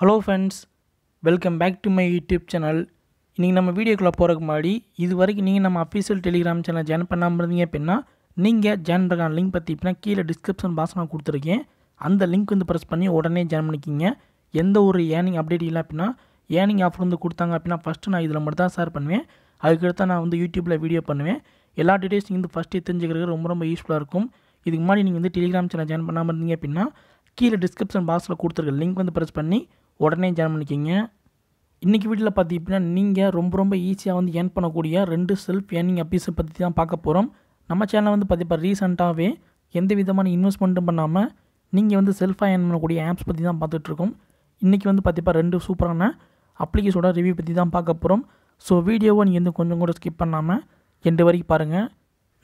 hello friends welcome back to my YouTube channel இன்றைக்கி நம்ம வீடியோக்குள்ளே போகிறதுக்கு முன்னாடி இது வரைக்கும் நீங்கள் நம்ம அஃபீஷியல் டெலிகிராம் சேனல் ஜாயின் பண்ணாமல் இருந்தீங்க அப்படின்னா நீங்கள் ஜாயின் பண்ணுற லிங்க் பார்த்திங்கன்னா கீழே டிஸ்கிரிப்ஷன் பாக்ஸ் நான் கொடுத்துருக்கேன் அந்த லிங்க் வந்து ப்ரெஸ் பண்ணி உடனே ஜாயின் பண்ணிக்கிங்க எந்த ஒரு ஏர்னிங் அப்டேட் இல்லை அப்படின்னா ஏர்னிங் ஆஃபர் வந்து கொடுத்தாங்க அப்படின்னா ஃபஸ்ட்டு நான் இதில் மட்டும் தான் ஷேர் பண்ணுவேன் அதுக்கடுத்து நான் வந்து யூடியூப்பில் வீடியோ பண்ணுவேன் எல்லா டீட்டெயில்ஸ் நீங்கள் வந்து ஃபஸ்ட்டு தெரிஞ்சுக்கிறது ரொம்ப ரொம்ப யூஸ்ஃபுல்லாக இருக்கும் இதுக்கு முன்னாடி நீங்கள் வந்து டெலிகிராம் சேனல் ஜாயின் பண்ணாமல் இருந்தீங்க அப்படின்னா கீழே டிஸ்கிரிப்ஷன் பாக்ஸில் கொடுத்துருக்க லிங்க் வந்து ப்ரெஸ் பண்ணி உடனே ஜாயின் பண்ணிக்கிங்க இன்றைக்கி வீட்டில் அப்படின்னா நீங்கள் ரொம்ப ரொம்ப ஈஸியாக வந்து ஏர்ன் பண்ணக்கூடிய ரெண்டு செல்ஃப் ஏர்னிங் அப்பீஸை பற்றி தான் பார்க்க போகிறோம் நம்ம சேனலில் வந்து பார்த்தீங்கன்னா ரீசெண்டாகவே எந்த விதமான இன்வெஸ்ட்மெண்ட்டும் பண்ணாமல் நீங்கள் வந்து செல்ஃபாக ஏர்ன் பண்ணக்கூடிய ஆப்ஸ் பற்றி தான் பார்த்துட்ருக்கோம் இன்றைக்கி வந்து பார்த்தீங்கன்னா ரெண்டு சூப்பரான அப்ளிகேஷனோட ரிவ்யூ பற்றி தான் பார்க்க போகிறோம் ஸோ வீடியோவை நீங்கள் வந்து கொஞ்சம் கூட ஸ்கிப் பண்ணாமல் எண்டு வரைக்கும் பாருங்கள்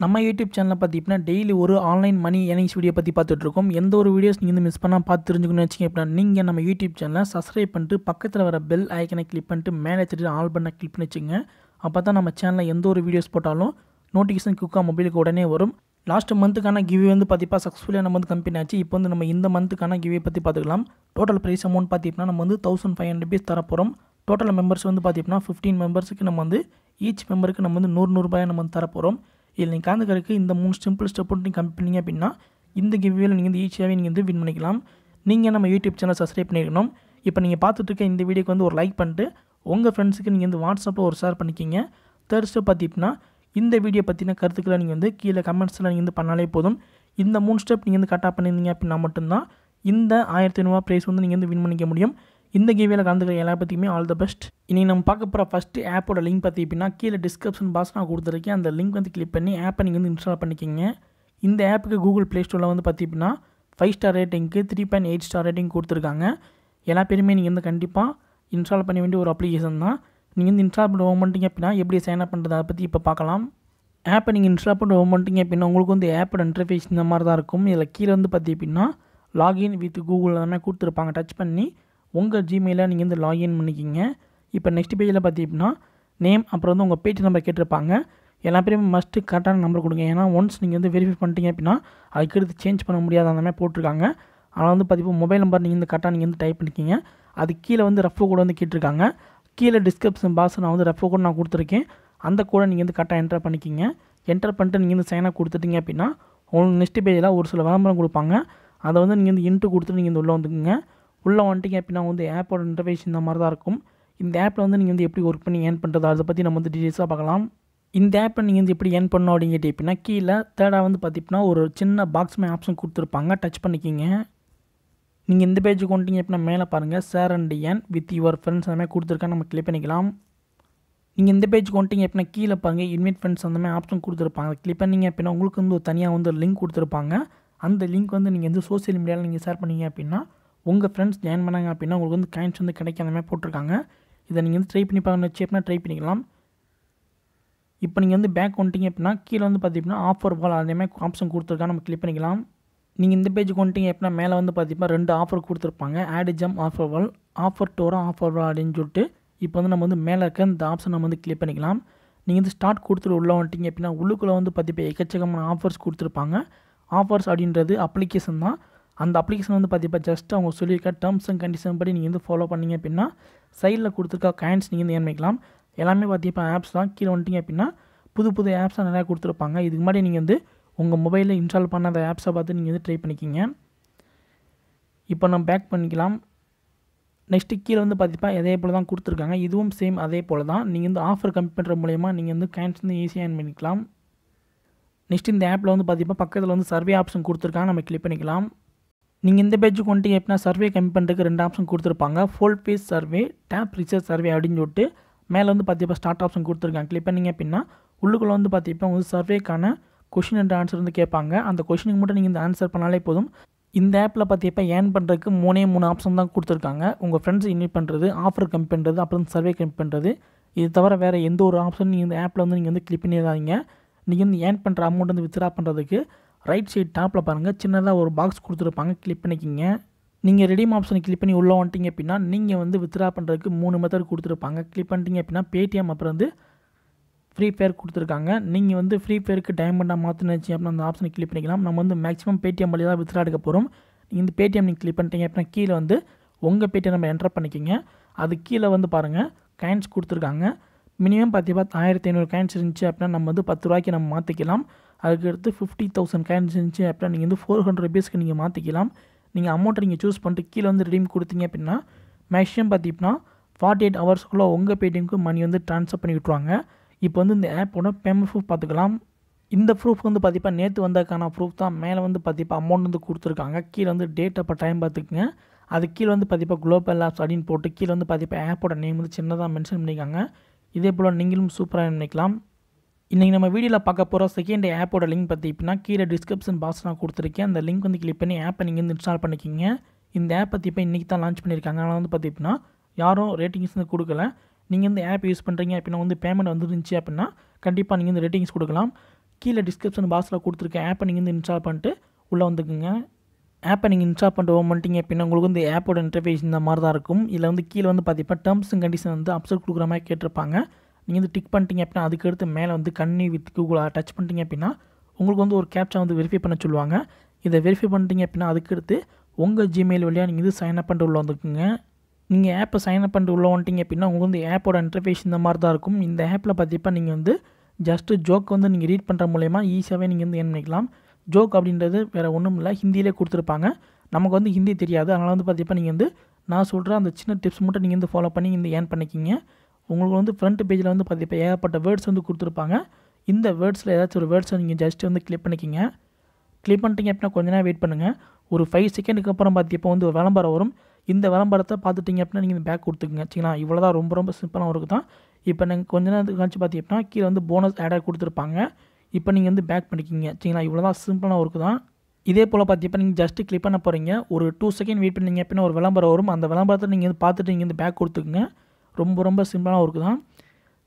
நம்ம யூடியூப் சேனலை பார்த்தீங்கன்னா டெய்லி ஒரு ஆன்லைன் மணி எனங்ஸ் வீடியோ பற்றி பார்த்துட்ருக்கோம் எந்த ஒரு வீடியோஸ் நீங்கள் வந்து மிஸ் பண்ணால் பார்த்து தெரிஞ்சுக்கணும்னு வச்சிங்க அப்படின்னா நீங்கள் நம்ம யூடியூப் சேனலை சப்ஸ்கிரைப் பண்ணிட்டு பக்கத்தில் வர பெல் ஐக்கனை கிளிக் பண்ணிட்டு மேலே வச்சுட்டு ஆல் பண்ண கிளிக் பண்ணி வச்சுங்க அப்போ தான் நம்ம சேனலில் எந்த ஒரு வீடியோஸ் போட்டாலும் நோட்டிஃபிகேஷன் குக்காக மொபைலுக்கு உடனே வரும் லாஸ்ட் மந்த்துக்கான கிவி வந்து பார்த்திப்பா சக்ஸஸ்ஃபுல்லாக நம்ம வந்து கம்பெனி ஆச்சு இப்போ வந்து நம்ம இந்த மந்த்துக்கான கிவியை பற்றி பார்த்துக்கலாம் டோட்டல் ப்ரைஸ் அமௌண்ட் பார்த்தீங்கன்னா நம்ம வந்து தௌசண்ட் ஃபைவ் ஹண்ட்ரட் ருபீஸ் தரப்போகிறோம் டோட்டல் மெம்பர்ஸ் வந்து பார்த்தீங்கன்னா ஃபிஃப்டீன் மெம்பர்ஸுக்கு நம்ம வந்து ஈச் மெம்பருக்கு நம்ம வந்து நூறு நூறுபாயை நம்ம வந்து தரப்போகிறோம் இதில் நீங்கள் கலந்துக்கிறதுக்கு இந்த மூணு சிம்பிள் ஸ்டெப் நீங்கள் கம்மி பண்ணிங்க அப்படின்னா இந்த கிவ்வேல நீங்கள் வந்து ஈஸியாகவே நீங்கள் வந்து வின் பண்ணிக்கலாம் நீங்கள் நம்ம யூடியூப் சேனல் சப்ஸ்கிரைப் பண்ணியிருக்கணும் இப்போ நீங்கள் பார்த்துட்ருக்க இந்த வீடியோக்கு வந்து ஒரு லைக் பண்ணிட்டு உங்கள் ஃப்ரெண்ட்ஸுக்கு நீங்கள் வந்து வாட்ஸ்அப்பில் ஒரு ஷேர் பண்ணிக்கிங்க தேர்ட் ஸ்டெப் பார்த்தீங்கன்னா இந்த வீடியோ பற்றின கருத்துக்களை நீங்கள் வந்து கீழே கமெண்ட்ஸில் நீங்கள் வந்து பண்ணாலே போதும் இந்த மூணு ஸ்டெப் நீங்கள் வந்து கரெக்டாக பண்ணியிருந்தீங்க அப்படின்னா மட்டும்தான் இந்த ஆயிரத்தி ஐநூறுவா ப்ரைஸ் வந்து நீங்கள் வந்து வின் பண்ணிக்க முடியும் இந்த கேவியில் கலந்துக்கிற எல்லா பற்றியுமே ஆல் த பெஸ்ட் இனி நம்ம பார்க்க போகிற ஃபஸ்ட்டு ஆப்போட லிங்க் பற்றி அப்படின்னா கீழே டிஸ்கிரிப்ஷன் பாக்ஸ் நான் கொடுத்துருக்கேன் அந்த லிங்க் வந்து கிளிக் பண்ணி ஆப்பை நீங்கள் வந்து இன்ஸ்டால் பண்ணிக்கிங்க இந்த ஆப்புக்கு கூகுள் ப்ளே ஸ்டோரில் வந்து பார்த்திங்கன்னா ஃபைவ் ஸ்டார் ரேட்டிங்க்கு three point eight star rating கொடுத்துருக்காங்க எல்லா பேருமே நீங்கள் வந்து கண்டிப்பாக இன்ஸ்டால் பண்ண வேண்டிய ஒரு அப்ளிகேஷன் தான் நீங்கள் வந்து இன்ஸ்டால் பண்ண பண்ணிட்டீங்க அப்படின்னா எப்படி சைன் அப் பண்ணுறது அதை பற்றி இப்போ பார்க்கலாம் ஆப்பை நீங்கள் இன்ஸ்டால் பண்ண பண்ணிட்டீங்க அப்படின்னா உங்களுக்கு வந்து ஆப்போட இன்டர்ஃபேஸ் இந்த மாதிரி தான் இருக்கும் இதில் கீழே வந்து பார்த்தி அப்படின்னா லாகின் வித் கூகுள் எல்லாமே கொடுத்துருப்பாங்க டச் பண்ணி உங்கள் ஜிமெயிலில் நீங்கள் வந்து லாகின் பண்ணிக்கிங்க இப்போ நெக்ஸ்ட் பேஜில் பார்த்தீங்கன்னா நேம் அப்புறம் வந்து உங்கள் பேஜ் நம்பர் கேட்டிருப்பாங்க எல்லா பேருமே மஸ்ட்டு கரெக்டான நம்பர் கொடுங்க ஏன்னா ஒன்ஸ் நீங்கள் வந்து வெரிஃபை பண்ணிட்டீங்க அப்படின்னா அதுக்கடுத்து சேஞ்ச் பண்ண முடியாத அந்த மாதிரி போட்டிருக்காங்க ஆனால் வந்து பார்த்தீங்கன்னா மொபைல் நம்பர் நீங்கள் வந்து கரெக்டாக நீங்கள் வந்து டைப் பண்ணிக்கிங்க அது கீழே வந்து ரஃப் கூட வந்து கேட்டிருக்காங்க கீழே டிஸ்கிரிப்ஷன் பாக்ஸ் நான் வந்து ரஃப் கூட நான் கொடுத்துருக்கேன் அந்த கூட நீங்கள் வந்து கரெக்டாக என்டர் பண்ணிக்கிங்க என்டர் பண்ணிட்டு நீங்கள் வந்து சைனாக கொடுத்துட்டீங்க அப்படின்னா உங்களுக்கு நெக்ஸ்ட் பேஜில் ஒரு சில விளம்பரம் கொடுப்பாங்க அதை வந்து நீங்கள் வந்து இன்ட்டு கொடுத்துட்டு நீங்கள் வந்து உள்ளே வந்துக்குங்க உள்ளே வந்துட்டிங்க அப்படின்னா வந்து ஆப்போட இன்டர்வேஷன் இந்த மாதிரி தான் இருக்கும் இந்த ஆப்பில் வந்து நீங்கள் வந்து எப்படி ஒர்க் பண்ணி ஏன் பண்ணுறது அதை பற்றி நம்ம வந்து டீட்டெயில்ஸாக பார்க்கலாம் இந்த ஆப்பை நீங்கள் வந்து எப்படி ஏர்ன் பண்ணணும் அப்படின்னு அப்படின்னா கீழே தேர்டாக வந்து பார்த்திங்கன்னா ஒரு சின்ன பாக்ஸ் மே ஆப்ஷன் கொடுத்துருப்பாங்க டச் பண்ணிக்கிங்க நீங்கள் இந்த பேஜுக்கு வந்துட்டிங்க அப்படின்னா மேலே பாருங்கள் share and earn with your friends அந்த மாதிரி கொடுத்துருக்கா நம்ம கிளிக் பண்ணிக்கலாம் நீங்கள் இந்த பேஜுக்கு வந்துட்டிங்க அப்படின்னா கீழே பாருங்கள் இன்வைட் ஃப்ரெண்ட்ஸ் அந்த மாதிரி ஆப்ஷன் கொடுத்துருப்பாங்க கிளிக் பண்ணிங்க அப்படின்னா உங்களுக்கு வந்து தனியாக வந்து லிங்க் கொடுத்துருப்பாங்க அந்த லிங்க் வந்து நீங்கள் வந்து சோசியல் மீடியாவில் நீங்கள் ஷேர் பண்ணிங்க அப்படின்னா உங்கள் ஃப்ரெண்ட்ஸ் ஜாயின் பண்ணாங்க அப்படின்னா உங்களுக்கு வந்து காயின்ஸ் வந்து கிடைக்காத மாதிரி போட்டிருக்காங்க இதை நீங்கள் வந்து ட்ரை பண்ணி பார்க்கணும் வச்சு ட்ரை பண்ணிக்கலாம் இப்போ நீங்கள் வந்து பேக் வந்துட்டீங்க அப்படின்னா கீழே வந்து பார்த்தீங்கன்னா ஆஃபர் பால் மாதிரி ஆப்ஷன் கொடுத்துருக்கா நம்ம கிளிக் பண்ணிக்கலாம் நீங்கள் இந்த பேஜுக்கு வந்துட்டீங்க அப்படின்னா மேலே வந்து பார்த்தீங்கன்னா ரெண்டு ஆஃபர் கொடுத்துருப்பாங்க ஆடு ஜம் ஆஃபர் பால் ஆஃபர் டோரா ஆஃபர் பால் அப்படின்னு சொல்லிட்டு இப்போ வந்து நம்ம வந்து மேலே இருக்க இந்த ஆப்ஷன் நம்ம வந்து கிளிக் பண்ணிக்கலாம் நீங்கள் வந்து ஸ்டார்ட் கொடுத்துட்டு உள்ளே வந்துட்டீங்க அப்படின்னா உள்ளுக்குள்ளே வந்து பார்த்தீங்கன்னா எக்கச்சக்கமான ஆஃபர்ஸ் கொடுத்துருப்பாங்க ஆஃபர்ஸ் அப்படின்றது அப்ளிகேஷன் தான் அந்த அப்ளிகேஷன் வந்து பார்த்தீங்கன்னா ஜஸ்ட் அவங்க சொல்லியிருக்க டேர்ம்ஸ் அண்ட் கண்டிஷன் படி நீங்கள் வந்து ஃபாலோ பண்ணிங்க அப்படின்னா சைடில் கொடுத்துருக்க காயின்ஸ் நீங்கள் வந்து ஏன் எல்லாமே பார்த்தீங்கன்னா ஆப்ஸ் தான் கீழே வந்துட்டிங்க அப்படின்னா புது புது ஆப்ஸாக நிறையா கொடுத்துருப்பாங்க இதுக்கு முன்னாடி நீங்கள் வந்து உங்கள் மொபைலில் இன்ஸ்டால் பண்ண அந்த ஆப்ஸை பார்த்து நீங்கள் வந்து ட்ரை பண்ணிக்கிங்க இப்போ நம்ம பேக் பண்ணிக்கலாம் நெக்ஸ்ட்டு கீழே வந்து பார்த்திப்பா அதே போல் தான் கொடுத்துருக்காங்க இதுவும் சேம் அதே போல் தான் நீங்கள் வந்து ஆஃபர் கம்மி பண்ணுற மூலயமா நீங்கள் வந்து கேன்ஸ் வந்து ஈஸியாக ஏன் பண்ணிக்கலாம் நெக்ஸ்ட் இந்த ஆப்பில் வந்து பார்த்திப்பா பக்கத்தில் வந்து சர்வே ஆப்ஷன் கொடுத்துருக்காங்க நம்ம கிளிக் பண்ணிக்கலாம் நீங்கள் இந்த பேஜுக்கு வந்துட்டு எப்படின்னா சர்வே கம்மி பண்ணுறதுக்கு ரெண்டு ஆப்ஷன் கொடுத்துருப்பாங்க ஃபோல் பேஸ் சர்வே டேப் ரிசர்ச் சர்வே அப்படின்னு சொல்லிட்டு மேலே வந்து பார்த்தீங்கன்னா ஸ்டார்ட் ஆப்ஷன் கொடுத்துருக்காங்க கிளிக் பண்ணிங்க அப்படின்னா உள்ளுக்குள்ளே வந்து பார்த்தீங்கன்னா வந்து சர்வேக்கான கொஷின் என்ற ஆன்சர் வந்து கேட்பாங்க அந்த கொஷினுக்கு மட்டும் நீங்கள் இந்த ஆன்சர் பண்ணாலே போதும் இந்த ஆப்பில் பார்த்தீங்கன்னா ஏன் பண்ணுறதுக்கு மூணே மூணு ஆப்ஷன் தான் கொடுத்துருக்காங்க உங்கள் ஃப்ரெண்ட்ஸ் இன்வைட் பண்ணுறது ஆஃபர் கம்மி பண்ணுறது அப்புறம் சர்வே கம்மி பண்ணுறது இது தவிர வேறு எந்த ஒரு ஆப்ஷன் நீங்கள் இந்த ஆப்பில் வந்து நீங்கள் வந்து கிளிக் பண்ணிடாதீங்க நீங்கள் வந்து ஏன் பண்ணுற அமௌண்ட் வந்து வித்ரா பண்ணுறதுக்கு ரைட் சைட் டாப்பில் பாருங்கள் சின்னதாக ஒரு பாக்ஸ் கொடுத்துருப்பாங்க கிளிக் பண்ணிக்கிங்க நீங்கள் ரெடிம் ஆப்ஷனை கிளிக் பண்ணி உள்ளே வந்துட்டிங்க அப்படின்னா நீங்கள் வந்து வித்ரா பண்ணுறதுக்கு மூணு மெத்தட் கொடுத்துருப்பாங்க கிளிக் பண்ணிட்டீங்க அப்படின்னா பேடிஎம் அப்புறம் வந்து ஃப்ரீ ஃபயர் கொடுத்துருக்காங்க நீங்கள் வந்து ஃப்ரீ ஃபயருக்கு டைமண்டாக மாற்றினுச்சு அப்படின்னா அந்த ஆப்ஷனை கிளிக் பண்ணிக்கலாம் நம்ம வந்து மேக்ஸிமம் பேடிஎம் வழி தான் வித்ரா எடுக்க போகிறோம் நீங்கள் இந்த பேடிஎம் நீங்கள் கிளிக் பண்ணிட்டீங்க அப்படின்னா கீழே வந்து உங்கள் பேடிஎம் நம்ம என்டர் பண்ணிக்கிங்க அது கீழே வந்து பாருங்கள் காயின்ஸ் கொடுத்துருக்காங்க மினிமம் பார்த்தி பார்த்து ஆயிரத்தி ஐநூறு காயின்ஸ் இருந்துச்சு அப்படின்னா நம்ம வந்து பத்து ரூபாய்க்கு நம்ம மாற்றிக்கலாம் அதுக்கடுத்து ஃபிஃப்டி தௌசண்ட் காயின்ஸ் இருந்துச்சு அப்படின்னா நீங்கள் வந்து ஃபோர் ஹண்ட்ரட் ருபீஸ்க்கு நீங்கள் மாற்றிக்கலாம் நீங்கள் அமௌண்ட்டை நீங்கள் சூஸ் பண்ணிட்டு கீழே வந்து ரிடீம் கொடுத்தீங்க அப்படின்னா மேக்ஸிமம் பார்த்தீங்கன்னா ஃபார்ட்டி எயிட் ஹவர்ஸ்க்குள்ளே உங்கள் பேடிஎம்க்கு மணி வந்து ட்ரான்ஸ்ஃபர் பண்ணி விட்ருவாங்க இப்போ வந்து இந்த ஆப்போட பேமெண்ட் ப்ரூஃப் பார்த்துக்கலாம் இந்த ப்ரூஃப் வந்து பார்த்திப்பா நேற்று வந்ததுக்கான ப்ரூஃப் தான் மேலே வந்து பார்த்திப்பா அமௌண்ட் வந்து கொடுத்துருக்காங்க கீழே வந்து டேட் அப்போ டைம் பார்த்துக்குங்க அது கீழே வந்து பார்த்திப்பா குளோபல் ஆப்ஸ் அப்படின்னு போட்டு கீழே வந்து பார்த்திப்பா ஆப்போட நேம் வந்து சின்னதாக மென்ஷன் பண்ணியிருக்காங்க இதே போல் நீங்களும் சூப்பராக நினைக்கலாம் இன்றைக்கி நம்ம வீடியோவில் பார்க்க போகிற செகண்ட் ஆப்போட லிங்க் இப்போனா கீழே டிஸ்கிரிப்ஷன் பாக்ஸ் நான் கொடுத்துருக்கேன் அந்த லிங்க் வந்து கிளிக் பண்ணி ஆப்பை நீங்கள் வந்து இன்ஸ்டால் பண்ணிக்கிங்க இந்த ஆப் பற்றி இப்போ இன்றைக்கி தான் லான்ச் பண்ணியிருக்காங்க ஆனால் வந்து பார்த்திங்கன்னா யாரும் ரேட்டிங்ஸ் வந்து கொடுக்கல நீங்கள் வந்து ஆப் யூஸ் பண்ணுறீங்க அப்படின்னா வந்து பேமெண்ட் வந்துருந்துச்சு அப்படின்னா கண்டிப்பாக நீங்கள் வந்து ரேட்டிங்ஸ் கொடுக்கலாம் கீழே டிஸ்கிரிப்ஷன் பாக்ஸில் கொடுத்துருக்க ஆப்பை நீங்கள் வந்து இன்ஸ்டால் பண்ணிட்டு உள்ளே வந்துக்குங்க ஆப்பை நீங்கள் இன்ஸ்டால் பண்ணிட்டு ஓம் பண்ணிட்டீங்க அப்படின்னா உங்களுக்கு வந்து ஆப்போட இன்டர்ஃபேஸ் இந்த மாதிரி தான் இருக்கும் இதில் வந்து கீழே வந்து பார்த்தீங்கன்னா டேர்ம்ஸ் அண்ட் கண்டிஷன் வந்து அப்சர்ட் கொடுக்குற மாதிரி கேட்டிருப்பாங்க நீங்கள் வந்து டிக் பண்ணிட்டீங்க அப்படின்னா அதுக்கடுத்து மேலே வந்து கண்ணி வித் கூகுளாக டச் பண்ணிட்டீங்க அப்படின்னா உங்களுக்கு வந்து ஒரு கேப்ச்சா வந்து வெரிஃபை பண்ண சொல்லுவாங்க இதை வெரிஃபை பண்ணிட்டீங்க அப்படின்னா அதுக்கடுத்து உங்கள் ஜிமெயில் வழியாக நீங்கள் இது சைன் அப் பண்ணிட்டு உள்ள வந்துக்குங்க நீங்கள் ஆப்பை சைன் அப் பண்ணிட்டு உள்ள வந்துட்டீங்க அப்படின்னா உங்களுக்கு வந்து ஆப்போட இன்டர்ஃபேஸ் இந்த மாதிரி தான் இருக்கும் இந்த ஆப்பில் பார்த்திப்பா நீங்கள் வந்து ஜஸ்ட்டு ஜோக் வந்து நீங்கள் ரீட் பண்ணுற மூலயமா ஈஸியாகவே நீங்கள் வந்து என்ன பண்ணிக்கலாம் ஜோக் அப்படின்றது வேறு ஒன்றும் இல்லை ஹிந்தியிலே கொடுத்துருப்பாங்க நமக்கு வந்து ஹிந்தி தெரியாது அதனால் வந்து பார்த்திப்பா நீங்கள் வந்து நான் சொல்கிற அந்த சின்ன டிப்ஸ் மட்டும் நீங்கள் வந்து ஃபாலோ பண்ணி இந்த ஏன் பண்ணிக்கிங்க உங்களுக்கு வந்து ஃப்ரண்ட் பேஜில் வந்து இப்போ ஏகப்பட்ட வேர்ட்ஸ் வந்து கொடுத்துருப்பாங்க இந்த வேர்ட்ஸில் ஏதாச்சும் ஒரு வேர்ட்ஸை நீங்கள் ஜஸ்ட் வந்து கிளிக் பண்ணிக்கிங்க கிளிக் பண்ணிட்டீங்க அப்படின்னா கொஞ்ச நேரம் வெயிட் பண்ணுங்கள் ஒரு ஃபைவ் செகண்டுக்கு அப்புறம் இப்போ வந்து ஒரு விளம்பரம் வரும் இந்த விளம்பரத்தை பார்த்துட்டிங்க அப்படின்னா நீங்கள் பேக் கொடுத்துக்குங்க சரிங்களா இவ்வளோ தான் ரொம்ப ரொம்ப சிம்பிளாக இருக்குது தான் இப்போ நீங்கள் கொஞ்ச நேரத்துக்கு கழிச்சு அப்படின்னா கீழே வந்து போனஸ் ஆடாக கொடுத்துருப்பாங்க இப்போ நீங்கள் வந்து பேக் பண்ணிக்கிங்க சரிங்களா இவ்வளோ தான் சிம்பிளாக இருக்குது தான் இதே போல் பார்த்தீங்கன்னா நீங்கள் ஜஸ்ட்டு கிளிக் பண்ண போகிறீங்க ஒரு டூ செகண்ட் வெயிட் பண்ணிங்க அப்படின்னா ஒரு விளம்பரம் வரும் அந்த விளம்பரத்தை நீங்கள் வந்து பார்த்துட்டு நீங்கள் வந்து பேக் கொடுத்துக்குங்க ரொம்ப ரொம்ப சிம்பிளான ஒர்க்கு தான்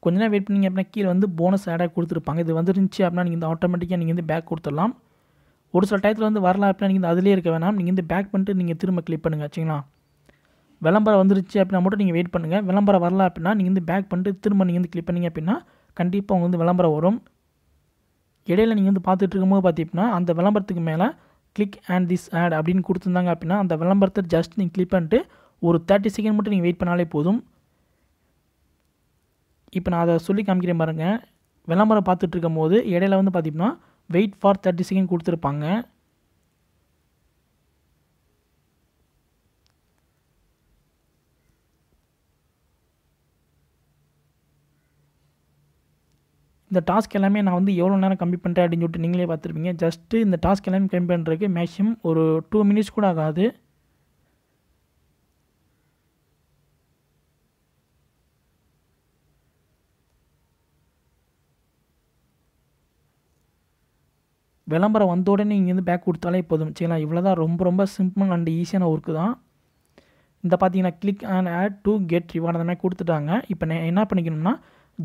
கொஞ்ச நேரம் வெயிட் பண்ணிங்க அப்படின்னா கீழே வந்து போனஸ் ஆடாக கொடுத்துருப்பாங்க இது வந்துருந்துச்சு அப்படின்னா நீங்கள் இந்த ஆட்டோமேட்டிக்காக நீங்கள் வந்து பேக் கொடுத்துடலாம் ஒரு சில டயத்தில் வந்து வரலாம் அப்படின்னா நீங்கள் அதிலே இருக்க வேணாம் நீங்கள் வந்து பேக் பண்ணிட்டு நீங்கள் திரும்ப கிளிக் பண்ணுங்கள் வச்சிங்களா விளம்பரம் வந்துருச்சு அப்படின்னா மட்டும் நீங்கள் வெயிட் பண்ணுங்கள் விளம்பரம் வரலாம் அப்படின்னா நீங்கள் வந்து பேக் பண்ணிட்டு திரும்ப நீங்கள் வந்து கிளிக் பண்ணிங்க அப்படின்னா கண்டிப்பாக உங்கள் வந்து விளம்பரம் வரும் இடையில நீங்கள் வந்து பார்த்துட்டு இருக்கும்போது பார்த்தீங்கன்னா அந்த விளம்பரத்துக்கு மேலே கிளிக் அண்ட் திஸ் ஆட் அப்படின்னு கொடுத்துருந்தாங்க அப்படின்னா அந்த விளம்பரத்தை ஜஸ்ட் நீங்கள் கிளிக் பண்ணிட்டு ஒரு தேர்ட்டி செகண்ட் மட்டும் நீங்கள் வெயிட் பண்ணாலே போதும் இப்போ நான் அதை சொல்லி காமிக்கிறேன் பாருங்கள் விளம்பரம் இருக்கும் போது இடையில வந்து பார்த்திங்கன்னா வெயிட் ஃபார் தேர்ட்டி செகண்ட் கொடுத்துருப்பாங்க இந்த டாஸ்க் எல்லாமே நான் வந்து எவ்வளோ நேரம் கம்மி பண்ணுறேன் அப்படின்னு சொல்லிட்டு நீங்களே பார்த்துருப்பீங்க ஜஸ்ட்டு இந்த டாஸ்க் எல்லாமே கம்மி பண்ணுறதுக்கு மேக்ஸிமம் ஒரு டூ மினிட்ஸ் கூட ஆகாது விளம்பரம் வந்த உடனே இங்கேருந்து பேக் கொடுத்தாலே போதும் சரிங்களா இவ்வளோ தான் ரொம்ப ரொம்ப சிம்பிள் அண்ட் ஈஸியான ஒர்க்கு தான் இந்த பார்த்தீங்கன்னா click and ad to get reward அந்த மாதிரி கொடுத்துட்டாங்க இப்போ என்ன பண்ணிக்கணும்னா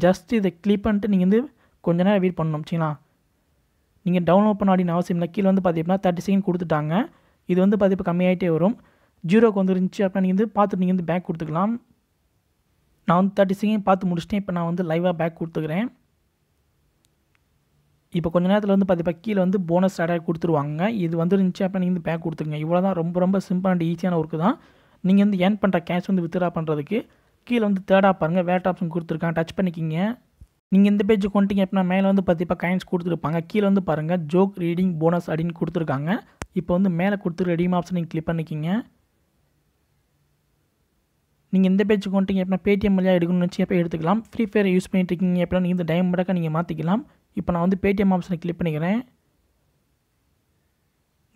ஜஸ்ட் இதை கிளிக் பண்ணிட்டு நீங்கள் வந்து கொஞ்ச நேரம் வெயிட் பண்ணணும் சரிங்களா நீங்கள் டவுன்லோட் பண்ண அவசியம் இல்லை கீழே வந்து பார்த்தீங்கன்னா தேர்ட்டி செகண்ட் கொடுத்துட்டாங்க இது வந்து பார்த்து இப்போ கம்மியாகிட்டே வரும் ஜீரோக்கு வந்துருந்துச்சு அப்படின்னா நீங்கள் வந்து பார்த்துட்டு நீங்கள் வந்து பேக் கொடுத்துக்கலாம் நான் வந்து தேர்ட்டி செகண்ட் பார்த்து முடிச்சுட்டேன் இப்போ நான் வந்து லைவாக பேக் கொடுத்துக்கிறேன் இப்போ கொஞ்ச நேரத்தில் வந்து பார்த்தீங்கன்னா கீழே வந்து போனஸ் ஆடாக கொடுத்துருவாங்க இது வந்துருந்துச்சு அப்போ நீங்கள் வந்து பேக் கொடுத்துருங்க இவ்வளோ தான் ரொம்ப ரொம்ப சிம்பிள் அண்ட் ஈஸியான ஒர்க்கு தான் நீங்கள் வந்து ஏன் பண்ணுற கேஷ் வந்து வித்ரா பண்ணுறதுக்கு கீழே வந்து தேர்டாக பாருங்கள் வேட் ஆப்ஷன் கொடுத்துருக்கான் டச் பண்ணிக்கிங்க நீங்கள் இந்த பேஜ் வந்துட்டீங்க அப்படின்னா மேலே வந்து பார்த்தீங்கன்னா காயின்ஸ் கொடுத்துருப்பாங்க கீழே வந்து பாருங்கள் ஜோக் ரீடிங் போனஸ் அப்படின்னு கொடுத்துருக்காங்க இப்போ வந்து மேலே கொடுத்து ரெடிம் ஆப்ஷன் நீங்கள் கிளிக் பண்ணிக்கிங்க நீங்கள் இந்த பேஜ் வந்துட்டீங்க அப்படின்னா பேடிஎம் வழியாக எடுக்கணும்னு வச்சு எப்போ எடுத்துக்கலாம் ஃப்ரீ ஃபயர் யூஸ் பண்ணிட்டு இருக்கீங்க அப்படின்னா நீங்கள் இந்த டைம் மடக்காக நீங்கள் மாற்றிக்கலாம் இப்போ நான் வந்து பேடிஎம் ஆப்ஷனை கிளிக் பண்ணிக்கிறேன்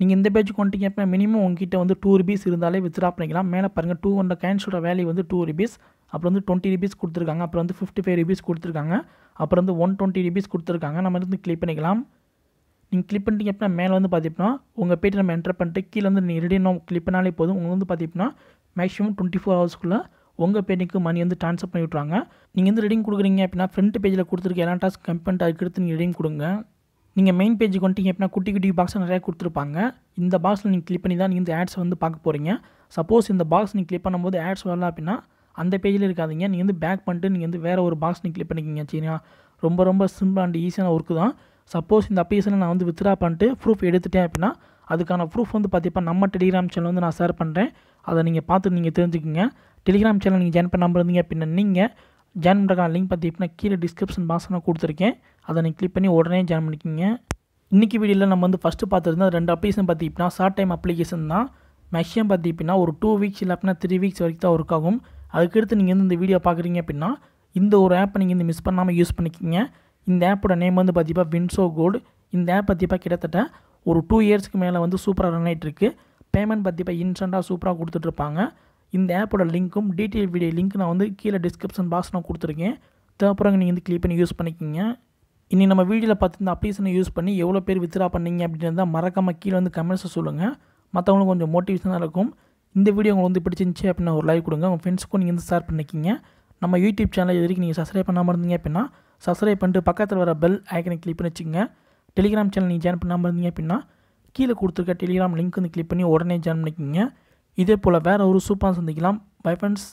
நீங்கள் இந்த பேஜுக்கு வந்துட்டீங்க அப்படின்னா மினிமம் உங்ககிட்ட வந்து டூ ருபீஸ் இருந்தாலே வித்ரா பண்ணிக்கலாம் மேலே பாருங்கள் டூ ஹண்ட்ரட் கேன்சோட வேல்யூ வந்து டூ ருபீஸ் அப்புறம் வந்து டுவெண்ட்டி ருபீஸ் கொடுத்துருக்காங்க அப்புறம் வந்து ஃபிஃப்டி ஃபைவ் ருபீஸ் கொடுத்துருக்காங்க அப்புறம் வந்து ஒன் டுவெண்ட்டி ருபீஸ் கொடுத்துருக்காங்க நம்ம வந்து கிளிக் பண்ணிக்கலாம் நீங்கள் கிளிக் பண்ணிட்டீங்க அப்படின்னா மேலே வந்து பார்த்தீங்கன்னா உங்கள் பேட்டி நம்ம என்டர் பண்ணிட்டு கீழே வந்து நீங்கள் ரெடி நோ கிளிக் பண்ணாலே போதும் உங்களுக்கு வந்து பார்த்தீங்கன்னா மேக்ஸிமம் டுவெண்ட்டி ஃபோர் ஹவர்ஸ்க்குள்ளே உங்கள் பேருக்கு மணி வந்து ட்ரான்ஸ்ஃபர் பண்ணி விட்ருவாங்க நீங்கள் வந்து ரெடிங் கொடுக்குறீங்க அப்படின்னா ஃப்ரண்ட் பேஜில் கொடுத்துருக்க எல்லா டாஸ்க் கம்பெண்ட் அதுக்கு எடுத்து நீங்கள் ரெடிங் கொடுங்க நீங்கள் மெயின் பேஜுக்கு வந்துட்டீங்க அப்படின்னா குட்டி குட்டி பாக்ஸ் நிறையா கொடுத்துருப்பாங்க இந்த பாக்ஸில் நீங்கள் கிளிக் பண்ணி தான் நீங்கள் இந்த ஆட்ஸ் வந்து பார்க்க போகிறீங்க சப்போஸ் இந்த பாக்ஸ் நீங்கள் கிளிக் பண்ணும்போது ஆட்ஸ் வரலாம் அப்படின்னா அந்த பேஜில் இருக்காதிங்க நீங்கள் வந்து பேக் பண்ணிட்டு நீங்கள் வந்து வேறு ஒரு பாக்ஸ் நீங்கள் கிளிக் பண்ணிக்கிங்க சரிங்களா ரொம்ப ரொம்ப சிம்பிள் அண்ட் ஈஸியான ஒர்க்கு தான் சப்போஸ் இந்த அப்ளிகேஷனை நான் வந்து வித்ரா பண்ணிட்டு ப்ரூஃப் எடுத்துட்டேன் அப்படின்னா அதுக்கான ப்ரூஃப் வந்து பார்த்தீங்கன்னா நம்ம டெலிகிராம் சேனல் வந்து நான் ஷேர் பண்ணுறேன் அதை நீங்கள் பார்த்து நீங்கள் தெரிஞ்சுக்கோங்க டெலிகிராம் சேனல் நீங்கள் ஜாயின் நம்பர் இருந்தீங்க அப்படின்னா நீங்கள் ஜாயின் பண்ணுறக்கான லிங்க் பார்த்திங்கன்னா கீழே டிஸ்கிரிப்ஷன் பாக்ஸ் நான் கொடுத்துருக்கேன் அதை நீங்கள் கிளிக் பண்ணி உடனே ஜாயின் பண்ணிக்கிங்க இன்றைக்கி வீடியோவில் நம்ம வந்து ஃபஸ்ட்டு பார்த்துருந்தா ரெண்டு அப்ளிகேஷன் பார்த்திங்கன்னா ஷார்ட் டைம் அப்ளிகேஷன் தான் மேக்ஸிமம் பார்த்திங்கன்னா ஒரு டூ வீக்ஸ் இல்லை அப்படின்னா த்ரீ வீக்ஸ் வரைக்கும் தான் ஒர்க் ஆகும் அதுக்கடுத்து நீங்கள் வந்து இந்த வீடியோ பார்க்குறீங்க அப்படின்னா இந்த ஒரு ஆப்பை நீங்கள் இந்த மிஸ் பண்ணாமல் யூஸ் பண்ணிக்கிங்க இந்த ஆப்போட நேம் வந்து பார்த்திப்பா வின்சோ கோல்டு இந்த ஆப் பார்த்திப்பா கிட்டத்தட்ட ஒரு டூ இயர்ஸ்க்கு மேலே வந்து சூப்பராக ரன் ஆகிட்டு இருக்குது பேமெண்ட் பற்றி இப்போ இன்ஸ்டண்ட்டாக சூப்பராக கொடுத்துட்ருப்பாங்க இந்த ஆப்போட லிங்க்கும் டீட்டெயில் வீடியோ லிங்க் நான் வந்து கீழே டிஸ்கிரிப்ஷன் பாக்ஸ் நான் கொடுத்துருக்கேன் தேவைப்படுறவங்க நீங்கள் வந்து கிளிக் பண்ணி யூஸ் பண்ணிக்கிங்க இனி நம்ம வீடியோவில் பார்த்து இந்த அப்ளிகேஷனை யூஸ் பண்ணி எவ்வளோ பேர் வித்ரா பண்ணீங்க அப்படின்றத மறக்காமல் கீழே வந்து கமெண்ட்ஸை சொல்லுங்கள் மற்றவங்களுக்கு கொஞ்சம் மோட்டிவேஷனாக இருக்கும் இந்த வீடியோ உங்களுக்கு வந்து பிடிச்சிருந்துச்சி அப்படின்னா ஒரு லைக் கொடுங்க உங்கள் ஃப்ரெண்ட்ஸுக்கும் நீங்கள் வந்து ஷேர் பண்ணிக்கிங்க நம்ம யூடியூப் சேனல் இது வரைக்கும் நீங்கள் சப்ஸ்கிரைப் பண்ணாமல் இருந்தீங்க அப்படின்னா சப்ஸ்கிரைப் பண்ணிட்டு பக்கத்தில் வர பெல் ஐக்கனை கிளிக் பண்ணி வச்சுக்கோங்க டெலிகிராம் சேனல் நீங்கள் ஜாயின் பண்ணாமல் இருந்தீங்க அப்படின்னா கீழே கொடுத்துருக்க டெலிகிராம் லிங்க் வந்து கிளிக் பண்ணி உடனே ஜாயின் பண்ணிக்கிங்க இதே போல் வேறு ஒரு சூப்பராக சந்திக்கலாம் பை ஃப்ரெண்ட்ஸ்